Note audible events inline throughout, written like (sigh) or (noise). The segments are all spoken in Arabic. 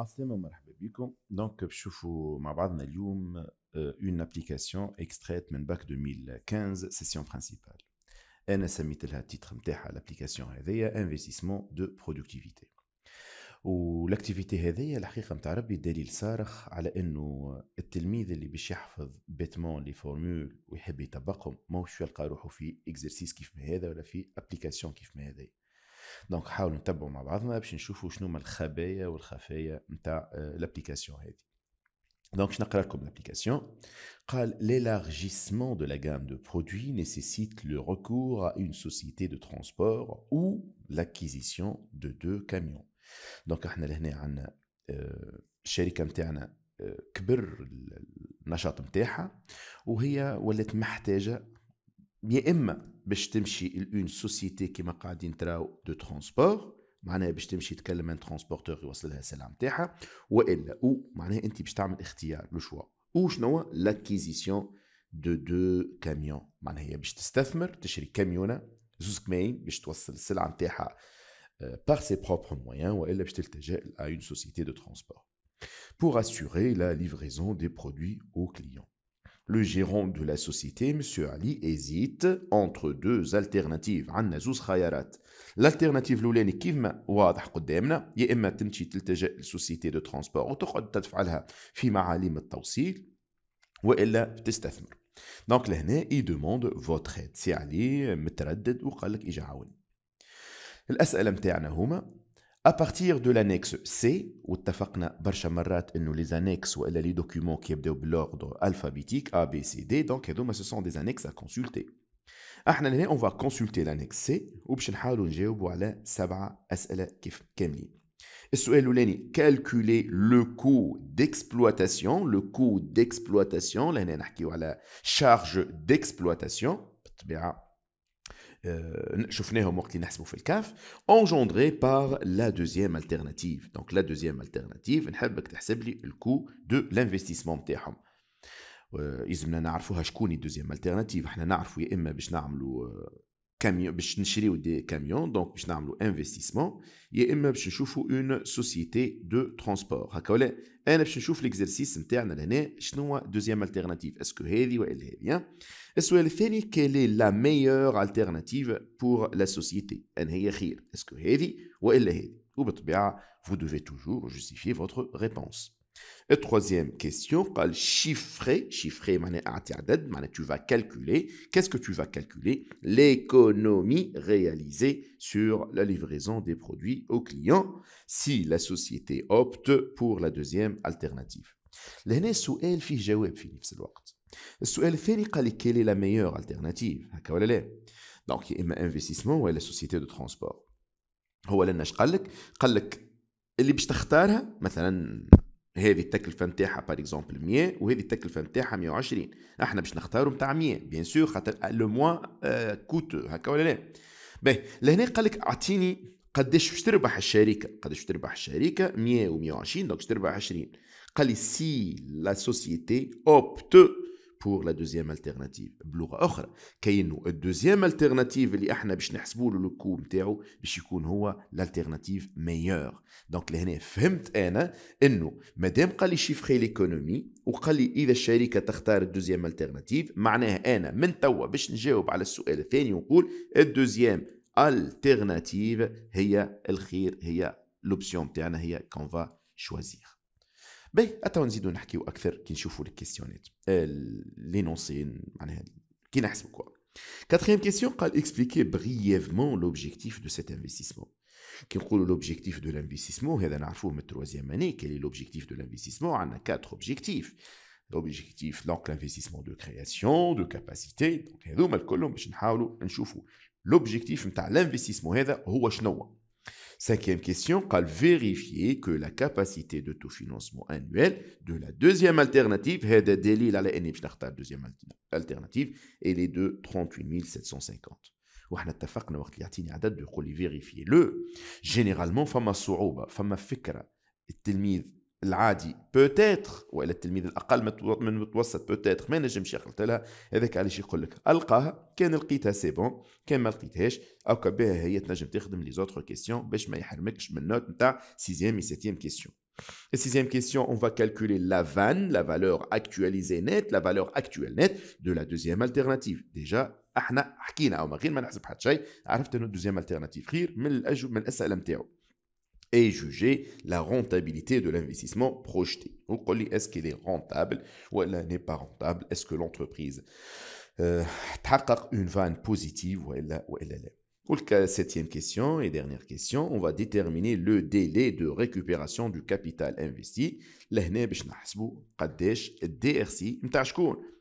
عاصم ومرحبا بكم دونك بشوفوا مع بعضنا اليوم اون ابليكاسيون اكستريت من باك 2015 سيسيون برينسيبال انا سميت لها التيتر نتاعها لابليكاسيون هذيا انفستيسمون دو برودكتيفيتي والاكتيفيتي هذيا الحقيقه متاع ربي دليل صارخ على انه التلميذ اللي باش يحفظ بيتمون لي فورمول ويحب يطبقهم ماهوش يلقى روحه في اكزرسيس كيف ما هذا ولا في ابليكاسيون كيف ما هذيا دونك حاولوا نتبعوا مع بعضنا باش نشوفوا شنو هما الخبايا والخفايا نتاع لابليكاسيون هذه دونك je vais comme l'application. L'élargissement de la gamme de produits nécessite le recours à une société de transport ou l'acquisition de deux camions. Donc, لهنا عندنا الشركه نتاعنا كبر النشاط نتاعها وهي ولات محتاجه يا اما باش تمشي اون de كيما قاعدين تراو دو ترونسبور معناها باش تمشي تكلم ان ترونسبورتور يوصل لها a نتاعها والا او معناها انت باش تعمل اختيار لو شوا او شنو لاكيزيسيون دو دو كاميون معناها هي باش تستثمر تشري كاميونه زوز de باش توصل par ses propres moyens ou elle à une société de transport pour assurer la livraison des produits aux clients. Le gérant de la société, M. Ali, hésite entre deux alternatives. عندنا زوز خيارات. L'alternative الأولاني ما واضح قدامنا يا إما تمشي تلتجأ لسوسيتي دو ترونسبور وتقعد تدفع لها في معالم التوصيل وإلا تستثمر. دونك لهنا اي دوموند فوتر ايد سي علي متردد وقال لك اجي عاوني الاسئله نتاعنا هما à partir de l'annexe C, واتفقنا tafakna, مرات que les annexes ou les documents qui ont l'ordre alphabétique A B C D donc ce sont des annexes à consulter. Nous on va consulter l'annexe C وباش نحاولوا كاملين. الاولاني calculer le coût d'exploitation le coût d'exploitation qui ou charge d'exploitation شفناهم وقت اللي نحسبوا في الكاف اونجوندري بار لا دوزيام التيرناتيف دونك لا دوزيام التيرناتيف نحبك تحسب لي الكو دو لانفستيسمون نتاعهم يلزمنا euh, نعرفوها شكون الدوزيام التيرناتيف احنا نعرفوا يا اما باش نعملوا euh, Camion, ben des camions, donc je fais un investissement. Il estime que une société de transport. À quoi on est? est l'exercice interne l'année? Je suis deuxième alternative. Est-ce que heavy ou elle est bien? Est-ce qu'elle fait quelle est la meilleure alternative pour la société? Est-ce que heavy ou elle est? bien betbiya? Vous devez toujours justifier votre réponse. Et troisième question, قال chiffrer, chiffrer, tu vas calculer, qu'est-ce que tu vas calculer L'économie réalisée sur la livraison des produits aux clients si la société opte pour la deuxième alternative. le sous فيه جواب في نفس الوقت. السؤال الثاني قال quelle est la meilleure alternative هكا ولا لا؟ transport. يا اما انفستيسمون ولا هو لنا قال لك؟ قال لك اللي باش تختارها مثلا هذه التكلفه نتاعها بار اكزومبل 100 وهذه التكلفه نتاعها 120 احنا باش نختاروا نتاع 100 بيان سور خاطر لو موان آه كوتو هكا ولا لا باهي لهنا قال لك اعطيني قداش باش تربح الشركه قداش تربح الشركه 100 و120 دونك تربح 20 قال لي سي لا سوسيتي اوبت بور لا دوزيام التيرناتيف بلغه اخرى كاين الدوزيام التيرناتيف اللي احنا باش نحسبوا له الكو نتاعو باش يكون هو الالتيرناتيف ميور دونك لهنا فهمت انا انه مادام قال لي شيفري ليكونومي وقال لي اذا الشركه تختار الدوزيام التيرناتيف معناها انا من توا باش نجاوب على السؤال الثاني ونقول الدوزيام التيرناتيف هي الخير هي لوبسيون تاعنا هي كون فا باهي اتاو نزيدو نحكيو اكثر كي نشوفو لي كيسيونيت آه، لي نونسي معناها كي نحسبو كوا كاتريم كيسيون قال اكسبليكي بريفمون لوبجيكتيف دو سيت انفستيسمون كي نقولو لوبجيكتيف دو لانفستيسمون هذا نعرفوه من التروازيام اني كيلي لوبجيكتيف دو لانفستيسمون عندنا كاتر اوبجيكتيف لوبجيكتيف دونك لانفستيسمون دو كرياسيون دو كاباسيتي دونك هذوما الكلهم باش نحاولو نشوفو لوبجيكتيف نتاع لانفستيسمون هذا هو شنو هو Cinquième question, vérifier que la capacité de tout financement annuel de la deuxième alternative, alternative, est de 38 750. وحنا اتفقنا وقت اللي يعطيني عدد يقول لي فيريفي العادي بوتيتر والا التلميذ الاقل من المتوسط بوتيتر ما نجمش يقلت لها هذاك علاش يقول لك القاها كان لقيتها سي بون كان ما لقيتهاش او بها هي تنجم تخدم لي زوتر كيسيون باش ما يحرمكش من النوت نتاع سيزيام و سيتيام كيسيون Et sixième question, on va calculer la vanne, la valeur actualisée nette, la valeur actuelle nette de la deuxième alternative. Déjà, احنا حكينا او من غير ما نحسب حتى شيء عرفت انه الدوزيام التيرناتيف خير من الأجو من الاسئله نتاعو et juger la rentabilité de l'investissement projeté. est-ce qu'il est rentable ou elle n'est pas rentable Est-ce que l'entreprise euh, une vanne positive ou elle, ou elle est pour la septième question et dernière question, on va déterminer le délai de récupération du capital investi. باش نحسبوا قداش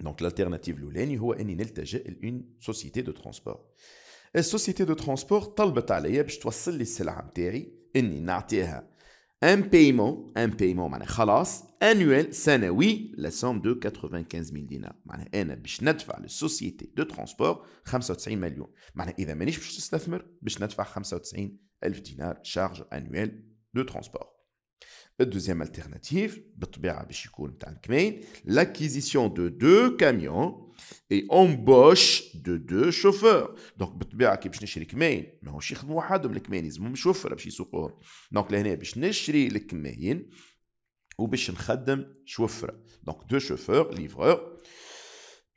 Donc l'alternative Loulaine ou est une société de transport. Une société de transport talbetaleyeb, demandé Un paiement, annuel, oui, la somme de 95 000 dinars. C'est-à-dire, un, je vais toucher la société de transport 59 millions. C'est-à-dire, 000 dinars, charge annuelle de transport. الدوزيام التيرناتيف بالطبيعه باش يكون تاع الكمين لاكيزيسيون دو دو كاميون اي امبوش دو دو شوفور دونك بالطبيعه كي باش نشري كمين ماهوش يخدموا وحدهم الكمين لازمهم شوفر باش يسوقوهم دونك لهنا باش نشري الكمين وباش نخدم شوفره دونك دو شوفور ليفرور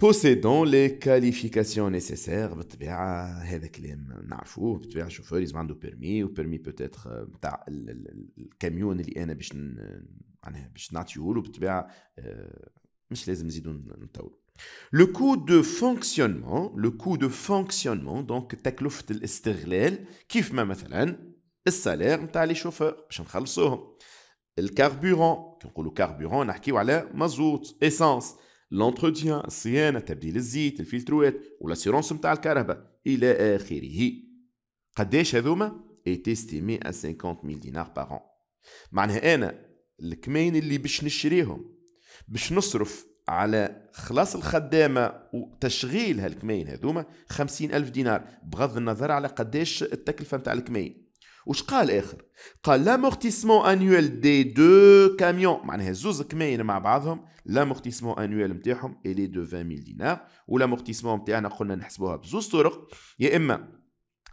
possédant les qualifications nécessaires هذاك اللي نعرفوه بالطبيعه الشوفور لازم عنده بيرمي وبيرمي بوتيتر تاع الكاميون اللي انا باش معناها باش نعطيه له بالطبيعه مش لازم نزيدو نطول Le coût de fonctionnement, le coût de fonctionnement, donc تكلفة الاستغلال كيف ما مثلا السالير نتاع لي شوفور باش نخلصوهم الكاربورون كي نقولوا كاربورون نحكيو على مازوت اسانس لونتروتيان الصيانه تبديل الزيت الفلتروات ولاسيرونس نتاع الكهرباء الى اخره قداش هذوما اتيستيمي ميل دينار بار معناها انا الكمين اللي باش نشريهم باش نصرف على خلاص الخدامة وتشغيل هالكمين هذوما خمسين ألف دينار بغض النظر على قداش التكلفة متاع الكمين وش قال اخر قال لامورتيسمون انويل دي دو كاميون معناها زوز كماين مع بعضهم لامورتيسمون انويل نتاعهم الي دو 20000 دينار ولامورتيسمون نتاعنا قلنا نحسبوها بزوز طرق يا اما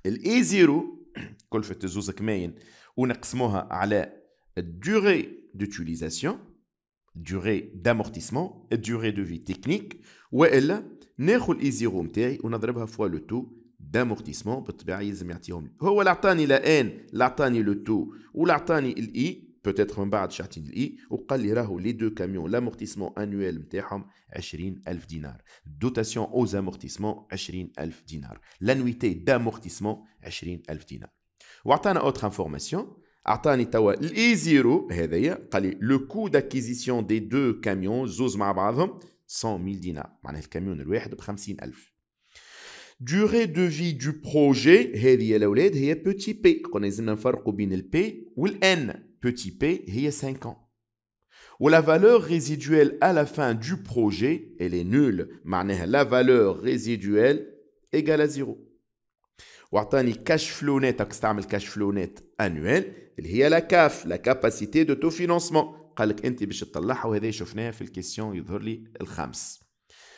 الاي زيرو (coughs) كلفة زوز كماين ونقسموها على الدوري دوتيليزاسيون durée دامورتيسمون durée de vie technique, ou ناخذ الاي زيرو نتاعي ونضربها فوا لو تو d'amortissement بالطبيعه يلزم يعطيهم هو اللي عطاني لا ان اللي عطاني لو تو ولا عطاني الاي بوتيتر من بعد شاعتين الاي وقال لي راهو لي دو كاميون لامورتيسمون انويل نتاعهم 20000 دينار دوتاسيون اوز امورتيسمون 20000 دينار لانويتي دامورتيسمون 20000 دينار وعطانا اوتر انفورماسيون اعطاني توا الاي زيرو هذايا قال لي لو كو داكيزيسيون دي دو كاميون زوز مع بعضهم 100000 دينار معناها الكاميون الواحد ب 50000 durée de vie du projet c'est petit p n petit p 5 ans la valeur résiduelle à la fin du projet elle est nulle la valeur résiduelle égale à 0 cash cash flow net annuel la CAF la capacité de taux financement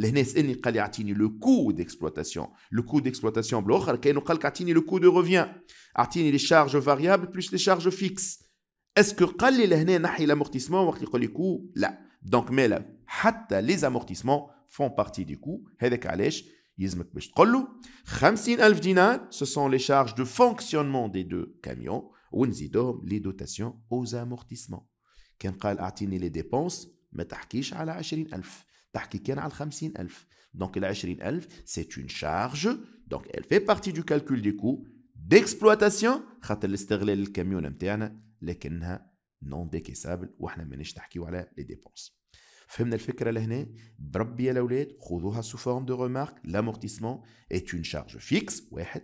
Les gens se demandent le coût d'exploitation. Le coût d'exploitation, c'est-à-dire qu'ils nous le coût de revient. Ils les charges variables plus les charges fixes. Est-ce qu'ils nous donnent le coût d'amortissement quand ils nous donnent le coût Non. Donc, même si les amortissements font partie du coût, c'est ce qu'ils nous donnent. 50 000 dinars, ce sont les charges de fonctionnement des deux camions où ils les dotations aux amortissements. Quand ils nous les dépenses, on ne parle pas de 20 تحكي كان على 50000 دونك ال 20000 سي اون شارج دونك elle fait partie du calcul du coût d'exploitation خاطر الاستغلال الكاميون نتاعنا لكنها نون ديكيسابل وحنا مانيش نحكيو على لي ديبونس فهمنا الفكره لهنا بربي يا الاولاد خذوها سو فورم دو ريمارك لامورتيسمون est une charge fixe واحد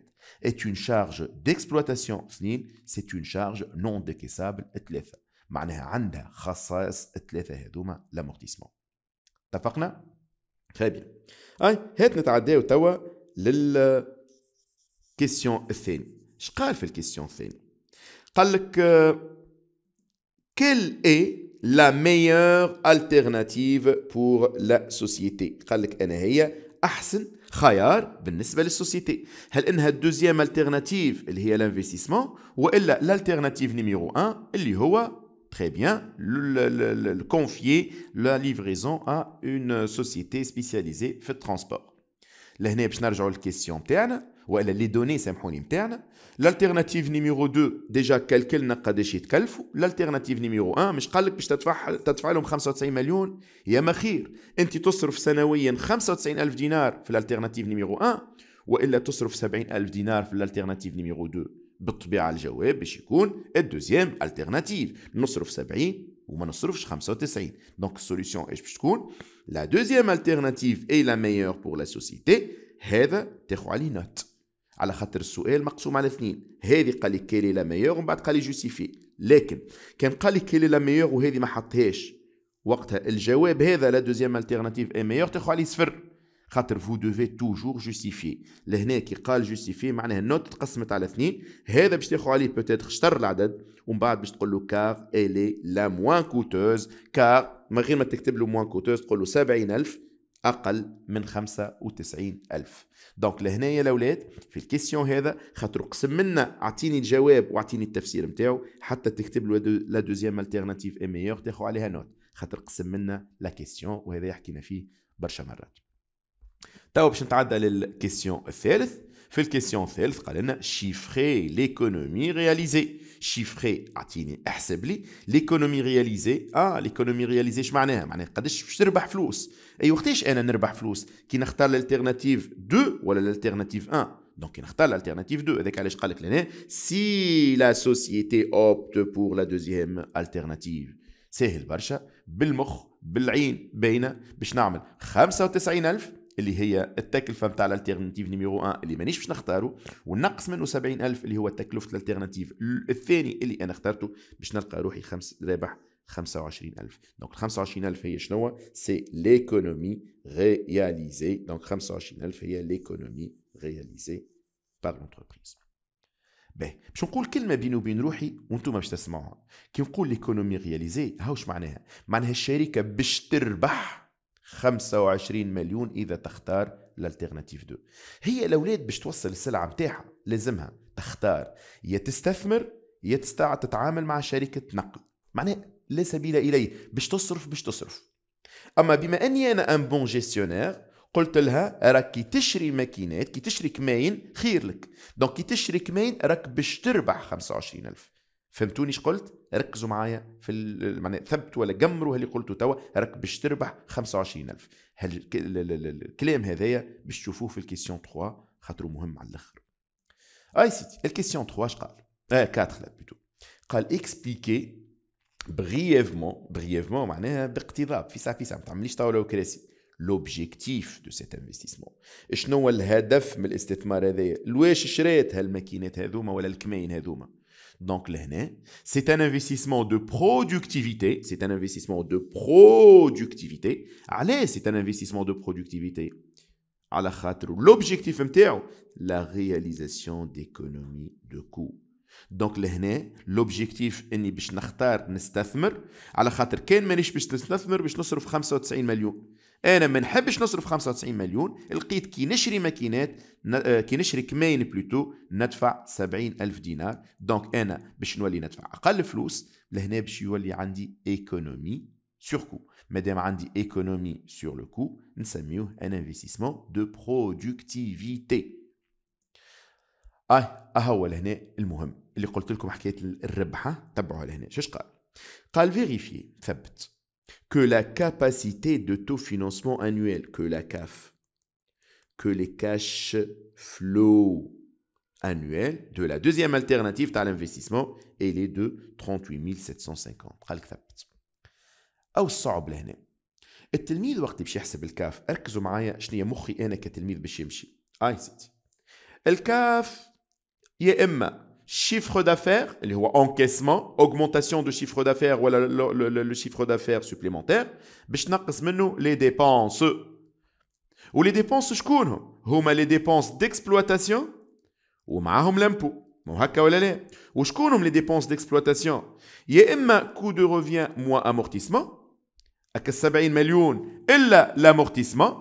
est une charge d'exploitation اثنين سي اون شارج نون ديكيسابل ثلاثه معناها عندها خصائص الثلاثه هذوما لامورتيسمون اتفقنا خابي اي هات نتعداو توا لل كيسيون الثاني قال في الكيسيون الثاني قال لك كيل اي لا ميور التيرناتيف بور لا سوسيتي قال لك انا هي احسن خيار بالنسبه للسوسيتي هل انها الدوزيام التيرناتيف اللي هي الانفستيسمون والا الالتيرناتيف نيميرو 1 اللي هو très bien confier la livraison à une société spécialisée transport. question données, L'alternative numéro 2, déjà quelqu'un n'a pas L'alternative numéro 1, mais je que tu 95 millions. Il y a 000 dinars l'alternative numéro 1. Ou elle a 000 dinars l'alternative numéro 2. بالطبيعة الجواب باش يكون الدوزيام التيرناتيف نصرف 70 وما نصرفش 95 دونك السوليسيون ايش باش تكون لا دوزيام التيرناتيف اي لا ميور بور لا سوسيتي هذا تاخو عليه نوت على خاطر السؤال مقسوم على اثنين هذه قال لي كيلي لا ميور ومن بعد قال لي جوسيفي لكن كان قال لي كيلي لا ميور وهذه ما حطهاش وقتها الجواب هذا لا دوزيام التيرناتيف اي ميور تاخو عليه صفر خاطر فو دوفي توجور جوستيفي لهنا كي قال جوستيفي معناها النوت تقسمت على اثنين هذا باش تاخذ عليه بوتيتر شطر العدد ومن بعد باش تقول له كار الي لا موان كوتوز كار من غير ما تكتب له موان كوتوز تقول له 70000 اقل من 95000 دونك لهنا يا الاولاد في الكيسيون هذا خاطر قسم لنا اعطيني الجواب واعطيني التفسير نتاعو حتى تكتب له لا دوزيام التيرناتيف اي ميور تاخذ عليها نوت خاطر قسم لنا لا كيسيون وهذا يحكينا فيه برشا مرات تاو طيب، باش نتعدى للكيستيون الثالث في الكيستيون الثالث قال لنا شيفري ليكونومي رياليزي شيفري اعطيني احسب لي ليكونومي رياليزي اه ليكونومي رياليزي اش معناها معناها قداش باش تربح فلوس اي وقتاش انا نربح فلوس كي نختار الالتيرناتيف 2 ولا الالتيرناتيف 1 دونك نختار الالتيرناتيف 2 هذاك علاش قال لك لهنا سي لا سوسيتي اوبت بور لا دوزيام الالتيرناتيف ساهل برشا بالمخ بالعين باينه باش نعمل 95000 اللي هي التكلفه نتاع الالتيرناتيف نيميرو 1 اللي مانيش باش نختاره ونقص منه 70000 اللي هو تكلفه الالتيرناتيف الثاني اللي انا اخترته باش نلقى روحي خمس رابح 25000 دونك 25000 هي شنو سي ليكونومي رياليزي دونك 25000 هي ليكونومي رياليزي بار لونتربريز باهي باش نقول كلمه بيني وبين روحي وانتم باش تسمعوها كي نقول ليكونومي رياليزي هاوش معناها معناها الشركه باش تربح 25 مليون اذا تختار الالتيرناتيف دو هي الاولاد باش توصل السلعه نتاعها لازمها تختار يا تستثمر يا تستع تتعامل مع شركه نقل معناه لا سبيل اليه باش تصرف باش تصرف اما بما اني انا ان بون جيستيونير قلت لها راك كي تشري ماكينات كي تشري كماين خير لك دونك كي تشري كماين راك باش تربح 25000 فهمتوني اش قلت ركزوا معايا في معناها ثبتوا ولا جمروا اللي قلته توا راك باش تربح 25000 هل الكلام هذايا باش تشوفوه في الكيسيون 3 خاطر مهم على الاخر اي سيتي الكيسيون 3 اش قال؟ اه 4 لا بيتو قال اكسبليكي بريفمون بريفمون معناها باقتضاب في ساعه في ساعه ما تعمليش طاوله وكراسي لوبجيكتيف دو سيت انفستيسمون شنو هو الهدف من الاستثمار هذايا لواش شريت هالماكينات هذوما ولا الكماين هذوما Donc, c'est un investissement de productivité. C'est un investissement de productivité. Allez, c'est un investissement de productivité. L'objectif la réalisation d'économies de coûts. دونك لهنا l'objectif اني باش نختار نستثمر على خاطر كان مانيش باش نستثمر باش نصرف 95 مليون انا ما نحبش نصرف 95 مليون لقيت كي نشري ماكينات آه، كي نشري كماين بلوتو ندفع 70 الف دينار دونك انا باش نولي ندفع اقل فلوس لهنا باش يولي عندي ايكونومي سور كو مادام عندي ايكونومي سور لو كو نسميوه ان انفستيسمون دو برودكتيفيتي اه هو لهنا المهم اللي قلت لكم حكايه الربحه تبعوها لهنا شاش قال قال فيريفي ثبت que la capacité de taux financement annuel, que la CAF, que les cash flows annuels de la deuxième alternative à l'investissement, elle est de 38 750. أو لهنا التلميذ وقت باش يحسب الكاف ركزوا معايا شنو هي مخي انا كتلميذ باش يمشي اي سيتي الكاف يا اما chiffre d'affaires, les encaissement, augmentation de chiffre d'affaires ou le, le, le, chiffre d'affaires supplémentaire, les dépenses. Ou les dépenses, je les dépenses d'exploitation hum ou l'impôt. Ou je les dépenses d'exploitation. Il y a un coût de revient moins amortissement. À 70 millions, a l'amortissement.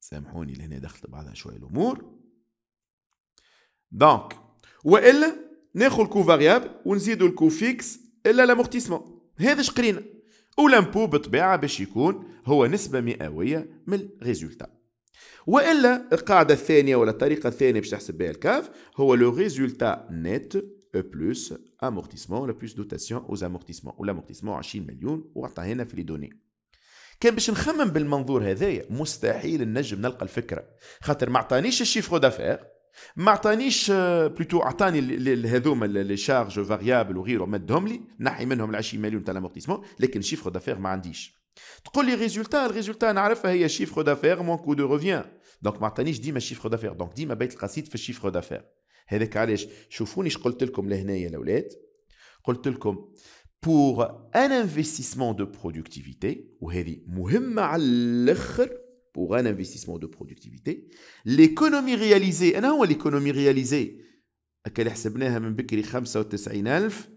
سامحوني لهنا دخلت بعضها شوية الأمور. Donc, والا ناخذ الكو فاريابل ونزيدوا الكو فيكس الا لامورتيسمون هذا شقرينا ولامبو بالطبيعه باش يكون هو نسبه مئويه من الريزولتا والا القاعده الثانيه ولا الطريقه الثانيه باش تحسب بها الكاف هو لو ريزولتا نت او بلس امورتيسمون لو بلس دوتاسيون اوز امورتيسمون والامورتيسمون 20 مليون وعطى هنا في لي دوني كان باش نخمم بالمنظور هذايا مستحيل نجم نلقى الفكره خاطر ما عطانيش الشيفرو دافير ما عطانيش بلوتو آه، عطاني هذوما لي شارج فاريابل وغيره مدهم لي نحي منهم ال 20 مليون تاع لامورتيسمون لكن شيفر دافير ما عنديش تقول لي ريزولتا الريزولتا نعرفها هي شيفر دافير مون كو دو روفيان دونك ما عطانيش ديما شيفر دافير دونك ديما بيت القصيد في الشيفر دافير هذاك علاش شوفوني اش قلت لكم لهنايا الاولاد قلت لكم بور ان انفستيسمون دو برودكتيفيتي وهذه مهمه على الاخر pour un investissement de productivité l'économie réalisée انا هو l'économie réalisée اكل حسبناها من بكري 95000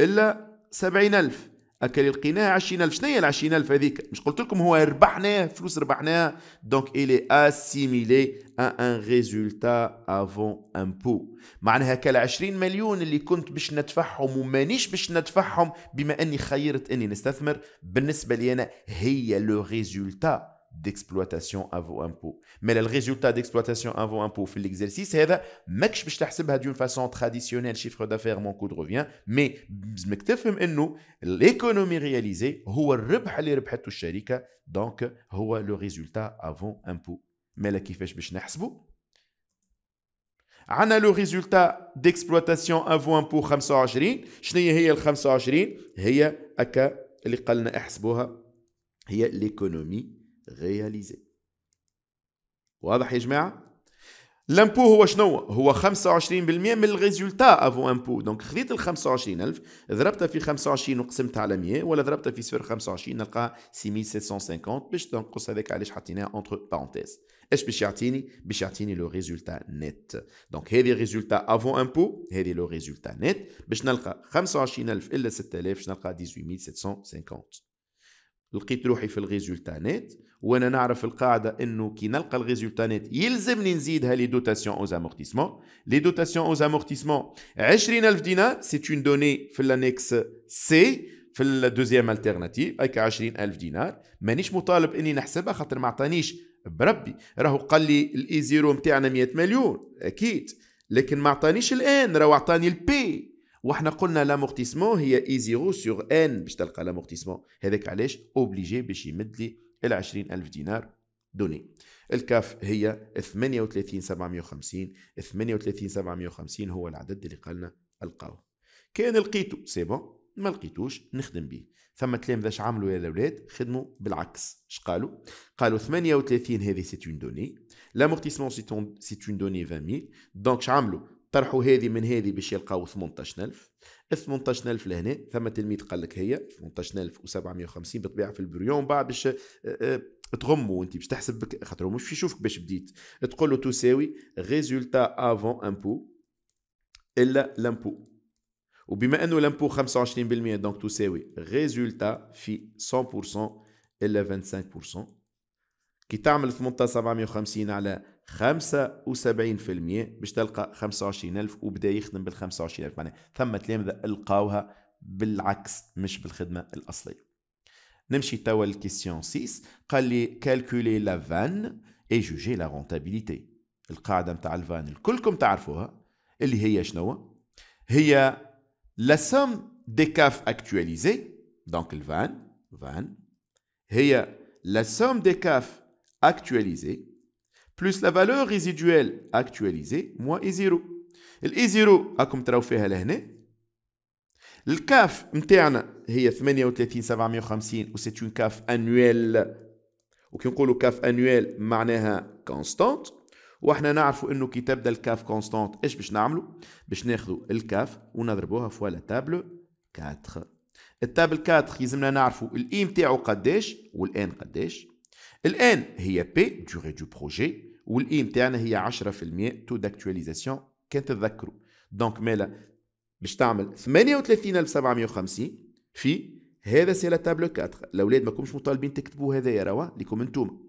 الا 70000 اكل لقيناها 20000 شنو هي ال 20000 هذيك مش قلت لكم هو ربحناها فلوس ربحناها دونك الي اسيميلي ا ان ريزولتا افون امبو معناها كال 20 مليون اللي كنت باش ندفعهم ومانيش باش ندفعهم بما اني خيرت اني نستثمر بالنسبه لي انا هي لو ريزولتا d'exploitation avant impôt. Mais le résultat d'exploitation avant impôt fait l'exercice, c'est d'une façon traditionnelle, chiffre d'affaires, mon coût de revient, mais que l'économie réalisée هو donc le résultat avant impôt. Mais Le résultat باش عندنا لو ريزولتا ديكسبلواتاسيون 25 25 رياليزي واضح يا جماعه لامبو هو شنو هو 25% من الريزولتا افون امبو دونك خذيت ال 25000 ضربتها في 25 وقسمتها على 100 ولا ضربتها في صفر 25 نلقى 6750 باش تنقص هذاك علاش حطيناه اونتر بارونتيز اش باش يعطيني باش يعطيني لو ريزولتا نت دونك هذه ريزولتا افون امبو هذه لو ريزولتا نت باش نلقى 25000 الا 6000 باش نلقى 18750 لقيت روحي في الريزولتانات وانا نعرف القاعده انه كي نلقى الريزولتانات يلزمني نزيدها لي دوتاسيون اوز امورتيسمون لي دوتاسيون اوز امورتيسمون 20000 دينار سي اون دوني في الانكس سي في الدوزيام التيرناتيف هيك 20000 دينار مانيش مطالب اني نحسبها خاطر ما عطانيش بربي راهو قال لي الاي زيرو نتاعنا 100 مليون اكيد لكن ما عطانيش الان راهو عطاني البي وحنا قلنا لامورتيسمون هي اي زيرو سور ان باش تلقى لامورتيسمون هذاك علاش اوبليجي باش يمد لي ال 20000 دينار دوني الكاف هي 38 750 38 750 هو العدد اللي قالنا القاو كان لقيتو سي بون ما لقيتوش نخدم به ثم تلامذة اش عملوا يا الاولاد خدموا بالعكس اش قالوا قالوا 38 هذه سيت اون دوني لامورتيسمون سيت اون دوني 20000 دونك اش عملوا طرحوا هذه من هذه باش يلقاو 18000 18000 لهنا ثم تلميذ قال لك هي 18750 بطبيعه في البريون بعد باش آه، آه، تغمو انت باش تحسب بك خاطر مش باش يشوفك باش بديت تقول له تساوي ريزولتا افون امبو الا لامبو وبما انه لامبو 25% دونك تساوي ريزولتا في 100% الا 25% كي تعمل 18750 على 75% باش تلقى 25000 وبدا يخدم بال 25000 معناها ثم تلامذه لقاوها بالعكس مش بالخدمه الاصليه نمشي توا للكيسيون 6 قال لي كالكولي لا فان اي جوجي لا رونتابيليتي القاعده نتاع الفان الكلكم تعرفوها اللي هي شنو هي لا سوم دي كاف اكتواليزي دونك الفان فان هي لا سوم دي كاف اكتواليزي بلس لا فالور ريزيدوال اكتواليزي موان اي زيرو الاي زيرو راكم تراو فيها لهنا الكاف نتاعنا هي 38 750 و سي اون كاف انويل وكي نقولوا كاف انويل معناها كونستانت واحنا نعرفوا انه كي تبدا الكاف كونستانت ايش باش نعملوا باش ناخذوا الكاف ونضربوها فوا لا تابلو 4 التابل 4 يلزمنا نعرفوا الاي نتاعو e قداش والان قداش الان هي بي دوري دو بروجي والاي نتاعنا هي 10% تو داكتواليزاسيون كان تتذكروا دونك مالا باش تعمل 38750 في هذا سي لا تابلو 4 الاولاد ماكمش مطالبين تكتبوا هذا يا روا ليكم انتوما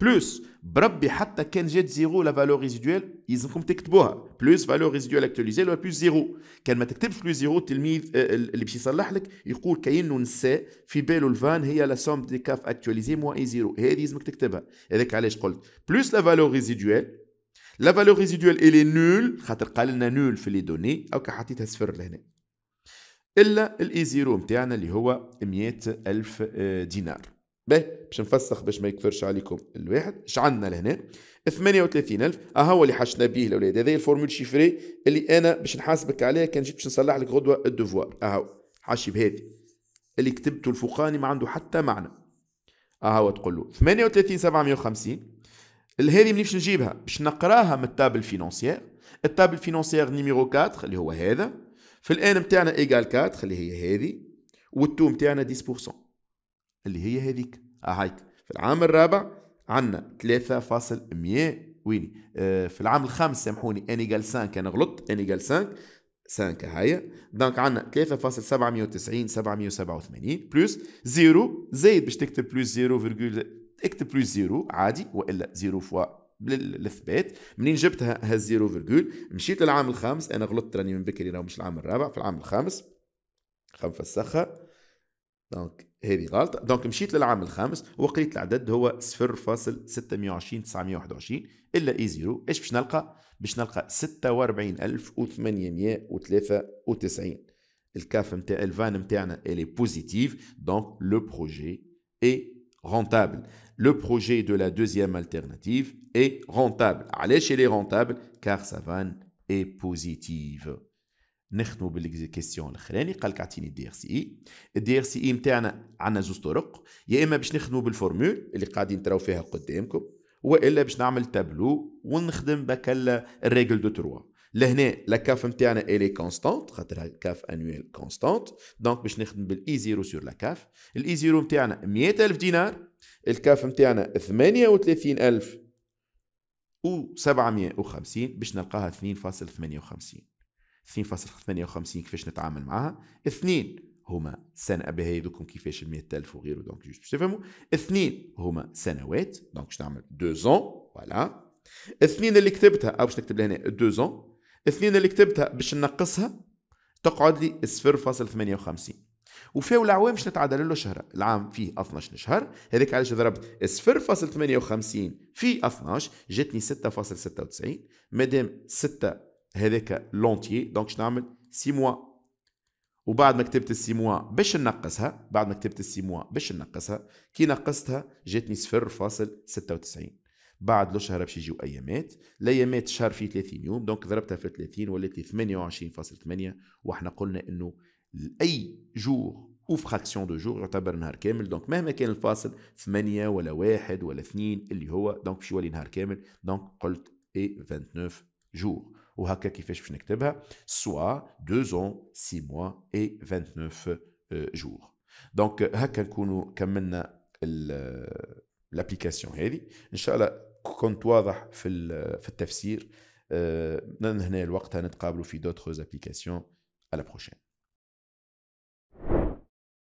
بلوس بربي حتى كان جات زيرو لا فالور ريزيدوال يلزمكم تكتبوها بلوس فالور ريزيدوال اكتواليزي ولا بلوس زيرو كان ما تكتبش بلوس زيرو التلميذ اللي باش يصلح لك يقول كاينه نسى في باله الفان هي لا سوم دي كاف اكتواليزي موا اي زيرو هذه لازمك تكتبها هذاك علاش قلت بلوس لا فالور ريزيدوال لا فالور ريزيدوال الي نول خاطر قال لنا نول في لي دوني اوكا حطيتها صفر لهنا الا الاي زيرو نتاعنا اللي هو 100000 دينار باهي باش نفسخ باش ما يكثرش عليكم الواحد اش عندنا لهنا 38000 اها هو اللي حشنا به الاولاد هذا الفورمول شيفري اللي انا باش نحاسبك عليها كان جيت باش نصلح لك غدوه الدفوار هو حاشي بهذه اللي كتبته الفوقاني ما عنده حتى معنى هو تقول له 38 750 هذه منيش نجيبها باش نقراها من التابل فينونسيير التابل فينونسيير نيميرو 4 اللي هو هذا في الان نتاعنا ايكال 4 اللي هي هذه والتو نتاعنا 10% اللي هي هذيك آه، هايك في العام الرابع عندنا 3.100 ويني آه في العام الخامس سامحوني ان ايجال 5 انا غلطت ان ايجال 5 5 هاي دونك عندنا 3.790 787 بلس 0 زايد باش تكتب بلس 0, اكتب بلس 0 عادي والا 0 فوا للاثبات منين جبتها ها 0 فيرجول مشيت للعام الخامس انا غلطت راني من بكري راه مش العام الرابع في العام الخامس خم فسخها دونك هذه غلط دونك مشيت للعام الخامس وقريت العدد هو 0.620921 الا اي زيرو ايش باش نلقى باش نلقى 46893 الكاف نتاع الفان نتاعنا الي بوزيتيف دونك لو بروجي اي رونتابل لو بروجي دو لا دوزيام الترناتيف اي رونتابل علاش الي رونتابل كار فان اي بوزيتيف نختموا بالكيستيون الاخراني قال لك اعطيني الدي ار سي اي الدي ار سي اي نتاعنا عندنا زوج طرق يا اما باش نخدموا بالفورمول اللي قاعدين تراو فيها قدامكم والا باش نعمل تابلو ونخدم بكال الريجل دو تروا لهنا لا كاف نتاعنا الي كونستانت خاطر كاف انويل كونستانت دونك باش نخدم بالاي زيرو سور لا كاف الاي زيرو نتاعنا 100000 دينار الكاف نتاعنا 38000 و 750 باش نلقاها 2.58 2.58 كيفاش نتعامل معاها اثنين هما سنة بهي ذوكم كيفاش المئة ألف وغيره دونك جوست باش تفهموا اثنين هما سنوات دونك باش نعمل دو زون فوالا اثنين اللي كتبتها او باش نكتب لهنا دو زون اثنين اللي كتبتها باش نقصها تقعد لي 0.58 وفاو العوام باش نتعادل له شهر العام فيه 12 شهر هذاك علاش ضربت 0.58 في 12 جاتني 6.96 مادام 6 هذاك لونتي دونك شنو نعمل سي موا وبعد ما كتبت السي موا باش ننقصها بعد ما كتبت السي موا باش ننقصها كي نقصتها جاتني صفر فاصل ستة وتسعين بعد لو شهر باش يجيو ايامات الايامات شهر فيه 30 يوم دونك ضربتها في 30 ولات 28.8 وحنا قلنا انه اي جور او فراكسيون دو جور يعتبر نهار كامل دونك مهما كان الفاصل 8 ولا واحد ولا اثنين اللي هو دونك باش يولي نهار كامل دونك قلت اي 29 جور وهكا كيفاش باش نكتبها سوا 2 ans 6 mois et 29 euh, jours دونك هكا نكونوا كملنا الابليكاسيون هذه ان شاء الله كنت واضح في في التفسير من آه، هنا الوقت نتقابلوا في دوتر ابليكاسيون على بروشين